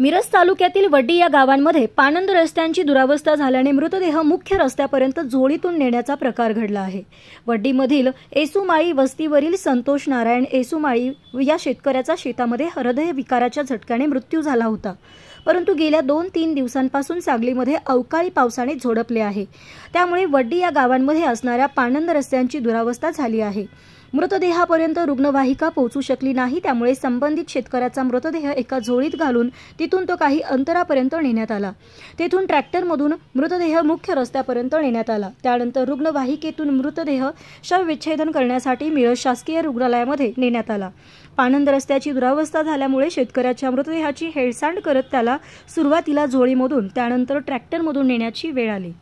मिरज तालुक्यातील वड्डी या गावांमध्ये पानंद रस्त्यांची दुरावस्था झाल्याने मृतदेह मुख्य रस्त्यापर्यंत झोळीतून नेण्याचा प्रकार घडला आहे वड्डीमधील येसुमाळी वस्तीवरील संतोष नारायण येसुमाळी या शेतकऱ्याचा शेतामध्ये हृदय विकाराच्या झटक्याने मृत्यू झाला होता परंतु गेल्या दोन तीन दिवसांपासून सांगलीमध्ये अवकाळी पावसाने झोडपले आहे त्यामुळे वड्डी या गावांमध्ये असणाऱ्या पानंद रस्त्यांची दुरावस्था झाली आहे मृतदेहापर्यंत रुग्णवाहिका पोहोचू शकली नाही त्यामुळे संबंधित शेतकऱ्याचा मृतदेह एका झोळीत घालून तिथून तो काही अंतरापर्यंत नेण्यात आला तेथून ट्रॅक्टरमधून मृतदेह मुख्य रस्त्यापर्यंत नेण्यात आला त्यानंतर रुग्णवाहिकेतून मृतदेह शवविच्छेदन करण्यासाठी मिळत शासकीय रुग्णालयामध्ये नेण्यात आला पाणंद रस्त्याची दुरावस्था झाल्यामुळे शेतकऱ्याच्या मृतदेहाची हेळसांड करत त्याला सुरुवातीला झोळीमधून त्यानंतर ट्रॅक्टरमधून नेण्याची वेळ आली